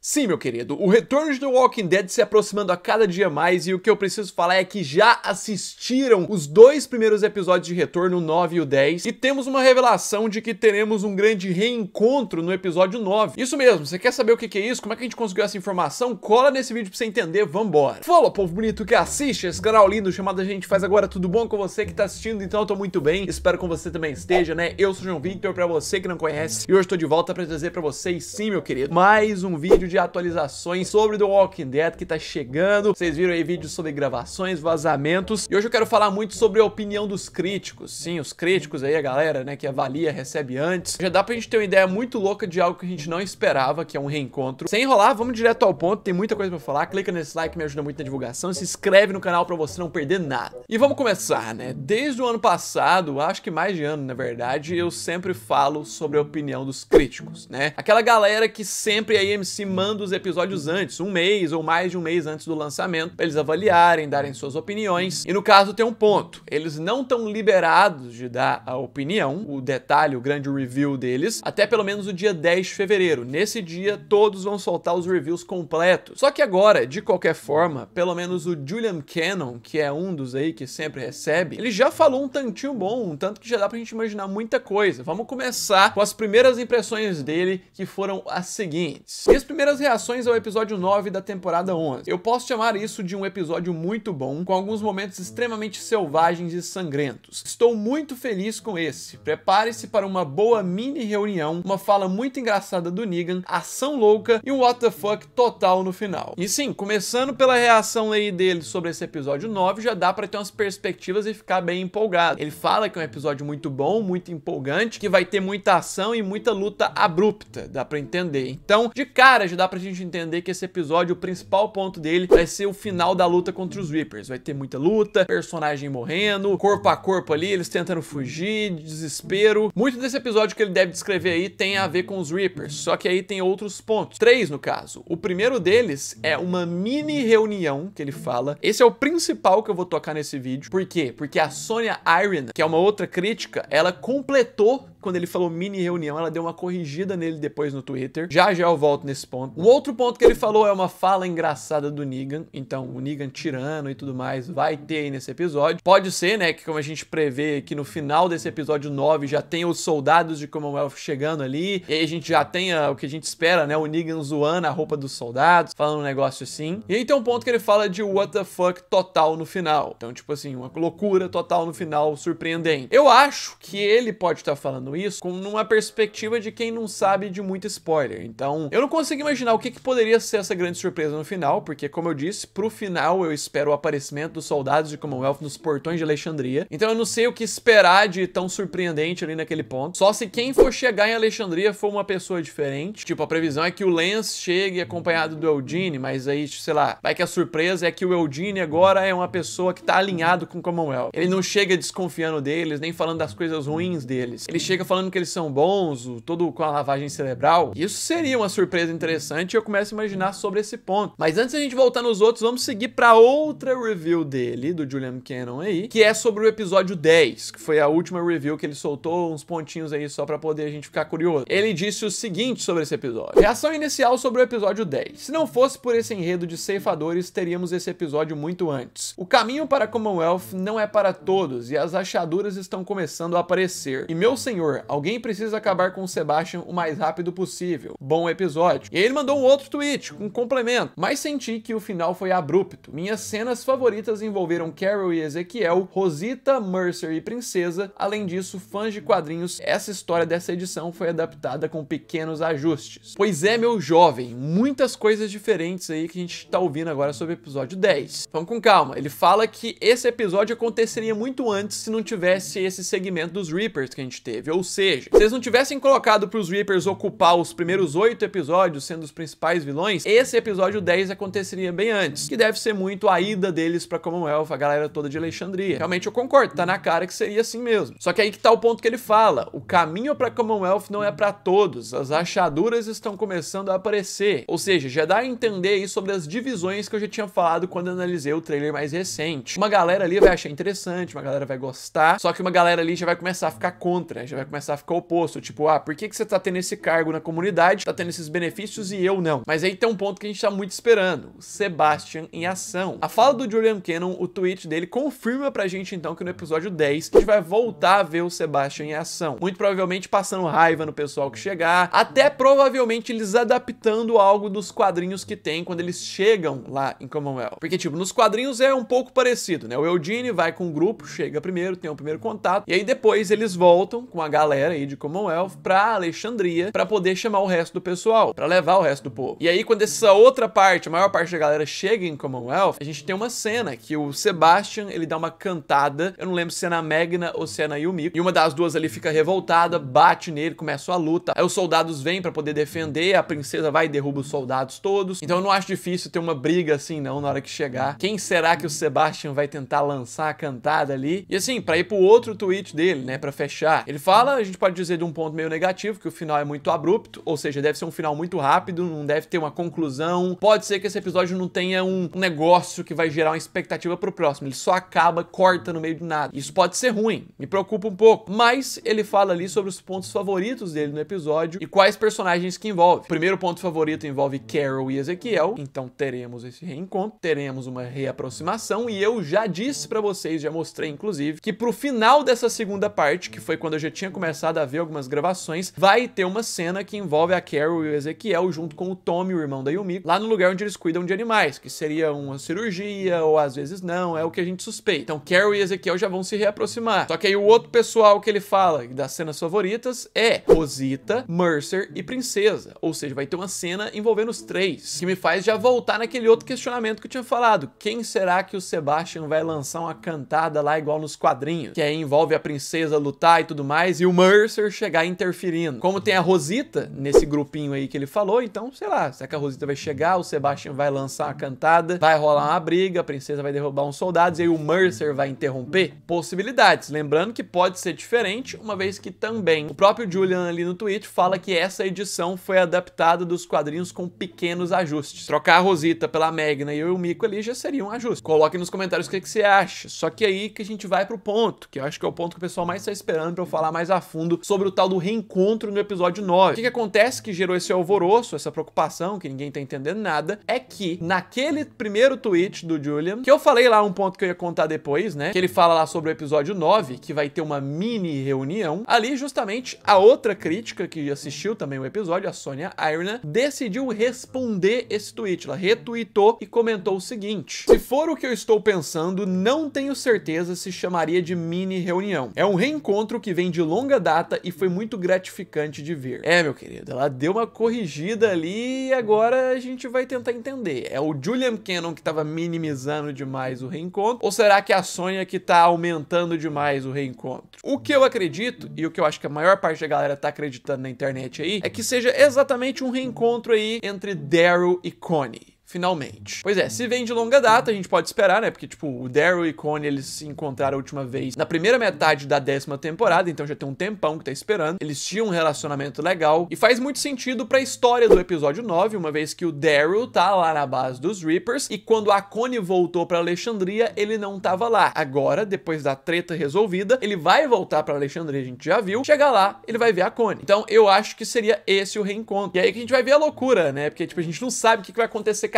Sim, meu querido, o retorno de The Walking Dead se aproximando a cada dia mais e o que eu preciso falar é que já assistiram os dois primeiros episódios de retorno, o 9 e o 10, e temos uma revelação de que teremos um grande reencontro no episódio 9. Isso mesmo, você quer saber o que é isso? Como é que a gente conseguiu essa informação? Cola nesse vídeo pra você entender, vambora! Fala, povo bonito que assiste esse canal lindo chamado A Gente Faz Agora, tudo bom com você que tá assistindo? Então eu tô muito bem, espero que você também esteja, né? Eu sou o João Victor, pra você que não conhece, e hoje tô de volta pra trazer pra vocês, sim, meu querido, mais um vídeo vídeo de atualizações sobre The Walking Dead que tá chegando. Vocês viram aí vídeos sobre gravações, vazamentos. E hoje eu quero falar muito sobre a opinião dos críticos. Sim, os críticos aí, a galera, né, que avalia, recebe antes. Já dá pra gente ter uma ideia muito louca de algo que a gente não esperava, que é um reencontro. Sem enrolar, vamos direto ao ponto. Tem muita coisa pra falar. Clica nesse like, me ajuda muito na divulgação. Se inscreve no canal pra você não perder nada. E vamos começar, né? Desde o ano passado, acho que mais de ano, na verdade, eu sempre falo sobre a opinião dos críticos, né? Aquela galera que sempre é a AMC manda os episódios antes, um mês ou mais de um mês antes do lançamento, pra eles avaliarem, darem suas opiniões. E no caso tem um ponto, eles não estão liberados de dar a opinião, o detalhe, o grande review deles, até pelo menos o dia 10 de fevereiro. Nesse dia, todos vão soltar os reviews completos. Só que agora, de qualquer forma, pelo menos o Julian Cannon, que é um dos aí que sempre recebe, ele já falou um tantinho bom, um tanto que já dá pra gente imaginar muita coisa. Vamos começar com as primeiras impressões dele, que foram as seguintes. Minhas primeiras primeiras reações ao episódio 9 da temporada 11. Eu posso chamar isso de um episódio muito bom, com alguns momentos extremamente selvagens e sangrentos. Estou muito feliz com esse. Prepare-se para uma boa mini reunião, uma fala muito engraçada do Negan, ação louca e um WTF total no final. E sim, começando pela reação aí dele sobre esse episódio 9, já dá para ter umas perspectivas e ficar bem empolgado. Ele fala que é um episódio muito bom, muito empolgante, que vai ter muita ação e muita luta abrupta, dá para entender. Então, de cara já dá pra gente entender que esse episódio, o principal ponto dele, vai ser o final da luta contra os Reapers. Vai ter muita luta, personagem morrendo, corpo a corpo ali, eles tentando fugir, desespero. Muito desse episódio que ele deve descrever aí tem a ver com os Reapers, só que aí tem outros pontos. Três, no caso. O primeiro deles é uma mini reunião que ele fala. Esse é o principal que eu vou tocar nesse vídeo. Por quê? Porque a Sonya Iron, que é uma outra crítica, ela completou quando ele falou mini reunião, ela deu uma corrigida nele depois no Twitter. Já já eu volto nesse ponto. Um outro ponto que ele falou é uma fala engraçada do Negan. Então, o Negan tirano e tudo mais vai ter aí nesse episódio. Pode ser, né, que como a gente prevê que no final desse episódio 9 já tem os soldados de Commonwealth chegando ali. E aí a gente já tenha ah, o que a gente espera, né, o Negan zoando a roupa dos soldados, falando um negócio assim. E aí tem um ponto que ele fala de what the fuck total no final. Então, tipo assim, uma loucura total no final, surpreendente. Eu acho que ele pode estar tá falando isso com numa perspectiva de quem não sabe de muito spoiler. Então, eu não consigo imaginar o que, que poderia ser essa grande surpresa no final, porque, como eu disse, pro final eu espero o aparecimento dos soldados de Commonwealth nos portões de Alexandria. Então, eu não sei o que esperar de tão surpreendente ali naquele ponto. Só se quem for chegar em Alexandria for uma pessoa diferente. Tipo, a previsão é que o Lance chegue acompanhado do Eldine, mas aí, sei lá, vai que a surpresa é que o Eldine agora é uma pessoa que tá alinhado com o Commonwealth. Ele não chega desconfiando deles, nem falando das coisas ruins deles. Ele chega fica falando que eles são bons, o, todo com a lavagem cerebral. Isso seria uma surpresa interessante e eu começo a imaginar sobre esse ponto. Mas antes da gente voltar nos outros, vamos seguir para outra review dele, do Julian Cannon aí, que é sobre o episódio 10, que foi a última review que ele soltou, uns pontinhos aí só para poder a gente ficar curioso. Ele disse o seguinte sobre esse episódio. Reação inicial sobre o episódio 10. Se não fosse por esse enredo de ceifadores, teríamos esse episódio muito antes. O caminho para Commonwealth não é para todos e as achaduras estão começando a aparecer. E meu senhor Alguém precisa acabar com o Sebastian o mais rápido possível. Bom episódio. E ele mandou um outro tweet, um complemento. Mas senti que o final foi abrupto. Minhas cenas favoritas envolveram Carol e Ezequiel, Rosita, Mercer e Princesa. Além disso, fãs de quadrinhos, essa história dessa edição foi adaptada com pequenos ajustes. Pois é, meu jovem, muitas coisas diferentes aí que a gente tá ouvindo agora sobre o episódio 10. Vamos com calma. Ele fala que esse episódio aconteceria muito antes se não tivesse esse segmento dos Reapers que a gente teve, ou seja, se eles não tivessem colocado pros Reapers ocupar os primeiros oito episódios, sendo os principais vilões, esse episódio 10 aconteceria bem antes, que deve ser muito a ida deles pra Commonwealth, a galera toda de Alexandria. Realmente eu concordo, tá na cara que seria assim mesmo. Só que aí que tá o ponto que ele fala, o caminho pra Commonwealth não é pra todos, as achaduras estão começando a aparecer. Ou seja, já dá a entender aí sobre as divisões que eu já tinha falado quando analisei o trailer mais recente. Uma galera ali vai achar interessante, uma galera vai gostar, só que uma galera ali já vai começar a ficar contra, já vai começar a ficar oposto, tipo, ah, por que, que você tá tendo esse cargo na comunidade, tá tendo esses benefícios e eu não? Mas aí tem um ponto que a gente tá muito esperando, Sebastian em ação. A fala do Julian Cannon, o tweet dele, confirma pra gente então que no episódio 10 a gente vai voltar a ver o Sebastian em ação. Muito provavelmente passando raiva no pessoal que chegar, até provavelmente eles adaptando algo dos quadrinhos que tem quando eles chegam lá em Commonwealth. Porque, tipo, nos quadrinhos é um pouco parecido, né? O Eugene vai com o grupo, chega primeiro, tem o um primeiro contato, e aí depois eles voltam com a galera aí de Commonwealth pra Alexandria para poder chamar o resto do pessoal, para levar o resto do povo. E aí, quando essa outra parte, a maior parte da galera chega em Commonwealth, a gente tem uma cena que o Sebastian ele dá uma cantada. Eu não lembro se é na Magna ou se é na Yumiko. E uma das duas ali fica revoltada, bate nele, começa a luta. Aí os soldados vêm para poder defender, a princesa vai e derruba os soldados todos. Então eu não acho difícil ter uma briga assim, não, na hora que chegar. Quem será que o Sebastian vai tentar lançar a cantada ali? E assim, pra ir pro outro tweet dele, né, pra fechar, ele fala a gente pode dizer de um ponto meio negativo, que o final é muito abrupto, ou seja, deve ser um final muito rápido, não deve ter uma conclusão. Pode ser que esse episódio não tenha um negócio que vai gerar uma expectativa pro próximo. Ele só acaba, corta no meio de nada. Isso pode ser ruim, me preocupa um pouco. Mas ele fala ali sobre os pontos favoritos dele no episódio e quais personagens que envolve. O primeiro ponto favorito envolve Carol e Ezequiel, então teremos esse reencontro, teremos uma reaproximação e eu já disse para vocês, já mostrei inclusive, que pro final dessa segunda parte, que foi quando eu já tinha começado a ver algumas gravações, vai ter uma cena que envolve a Carol e o Ezequiel junto com o Tommy, o irmão da Yumi, lá no lugar onde eles cuidam de animais, que seria uma cirurgia ou às vezes não, é o que a gente suspeita. Então Carol e Ezequiel já vão se reaproximar. Só que aí o outro pessoal que ele fala das cenas favoritas é Rosita, Mercer e Princesa, ou seja, vai ter uma cena envolvendo os três, que me faz já voltar naquele outro questionamento que eu tinha falado. Quem será que o Sebastian vai lançar uma cantada lá igual nos quadrinhos, que aí envolve a princesa lutar e tudo mais, e o Mercer chegar interferindo. Como tem a Rosita nesse grupinho aí que ele falou, então, sei lá, será que a Rosita vai chegar, o Sebastian vai lançar a cantada, vai rolar uma briga, a princesa vai derrubar uns soldados e aí o Mercer vai interromper? Possibilidades. Lembrando que pode ser diferente, uma vez que também o próprio Julian ali no tweet fala que essa edição foi adaptada dos quadrinhos com pequenos ajustes. Trocar a Rosita pela Magna e o Mico ali já seria um ajuste. Coloque nos comentários o que, que você acha. Só que aí que a gente vai pro ponto, que eu acho que é o ponto que o pessoal mais tá esperando pra eu falar mais mais a fundo sobre o tal do reencontro no episódio 9. O que, que acontece que gerou esse alvoroço, essa preocupação, que ninguém tá entendendo nada, é que naquele primeiro tweet do Julian, que eu falei lá um ponto que eu ia contar depois, né? Que ele fala lá sobre o episódio 9, que vai ter uma mini reunião. Ali, justamente, a outra crítica que assistiu também o episódio, a Sonya Irna, decidiu responder esse tweet. Ela retweetou e comentou o seguinte: Se for o que eu estou pensando, não tenho certeza se chamaria de mini reunião. É um reencontro que vem de longe longa data e foi muito gratificante de ver. É, meu querido, ela deu uma corrigida ali e agora a gente vai tentar entender. É o Julian Cannon que estava minimizando demais o reencontro ou será que é a Sonya que está aumentando demais o reencontro? O que eu acredito e o que eu acho que a maior parte da galera tá acreditando na internet aí é que seja exatamente um reencontro aí entre Daryl e Connie finalmente. Pois é, se vem de longa data, a gente pode esperar, né? Porque, tipo, o Daryl e Connie, eles se encontraram a última vez na primeira metade da décima temporada, então já tem um tempão que tá esperando. Eles tinham um relacionamento legal e faz muito sentido pra história do episódio 9, uma vez que o Daryl tá lá na base dos Reapers e quando a Connie voltou pra Alexandria, ele não tava lá. Agora, depois da treta resolvida, ele vai voltar pra Alexandria, a gente já viu. Chegar lá, ele vai ver a Connie. Então, eu acho que seria esse o reencontro. E aí que a gente vai ver a loucura, né? Porque, tipo, a gente não sabe o que vai acontecer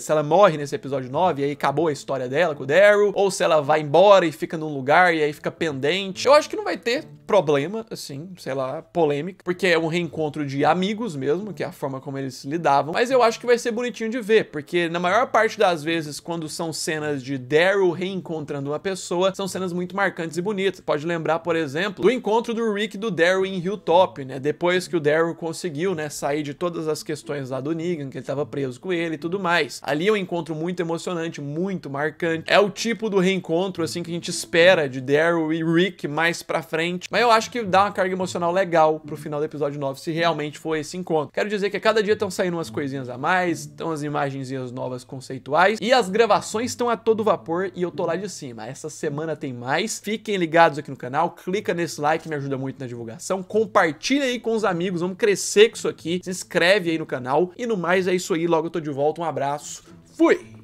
se ela morre nesse episódio 9 e aí acabou a história dela com o Daryl, ou se ela vai embora e fica num lugar e aí fica pendente. Eu acho que não vai ter problema, assim, sei lá, polêmica, porque é um reencontro de amigos mesmo, que é a forma como eles lidavam, mas eu acho que vai ser bonitinho de ver, porque na maior parte das vezes, quando são cenas de Daryl reencontrando uma pessoa, são cenas muito marcantes e bonitas. Pode lembrar, por exemplo, do encontro do Rick e do Daryl em Hilltop, né? Depois que o Daryl conseguiu, né, sair de todas as questões lá do Negan, que ele tava preso com ele e tudo mais. Ali é um encontro muito emocionante, muito marcante. É o tipo do reencontro, assim, que a gente espera de Daryl e Rick mais pra frente. Mas eu acho que dá uma carga emocional legal pro final do episódio 9, se realmente foi esse encontro. Quero dizer que a cada dia estão saindo umas coisinhas a mais, estão as imagenzinhas novas conceituais, e as gravações estão a todo vapor e eu tô lá de cima. Essa semana tem mais. Fiquem ligados aqui no canal, clica nesse like, me ajuda muito na divulgação. Compartilha aí com os amigos, vamos crescer com isso aqui. Se inscreve aí no canal. E no mais é isso aí, logo eu tô de volta. Um abraço, fui!